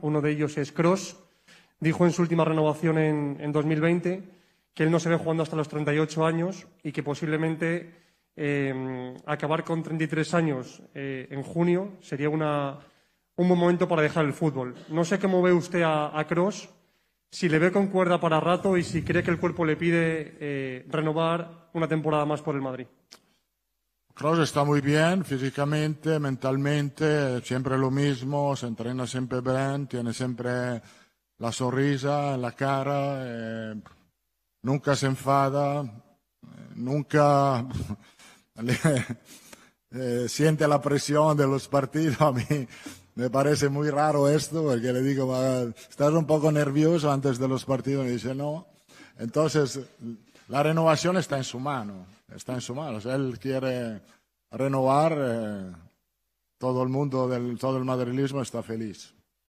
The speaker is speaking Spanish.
uno de ellos es Cross, dijo en su última renovación en, 2020 que él no se ve jugando hasta los 38 años y que posiblemente eh, acabar con 33 años eh, en junio sería un buen momento para dejar el fútbol. No sé cómo ve usted a, a Cross, si le ve con cuerda para rato y si cree que el cuerpo le pide eh, renovar una temporada más por el Madrid. Ross está muy bien físicamente, mentalmente, siempre lo mismo, se entrena siempre bien, tiene siempre la sonrisa en la cara, eh, nunca se enfada, eh, nunca eh, siente la presión de los partidos. A mí me parece muy raro esto, porque le digo, estás un poco nervioso antes de los partidos, y dice, no. Entonces, la renovación está en su mano está en su manos. Él quiere renovar, eh, todo el mundo, del, todo el madrilismo está feliz.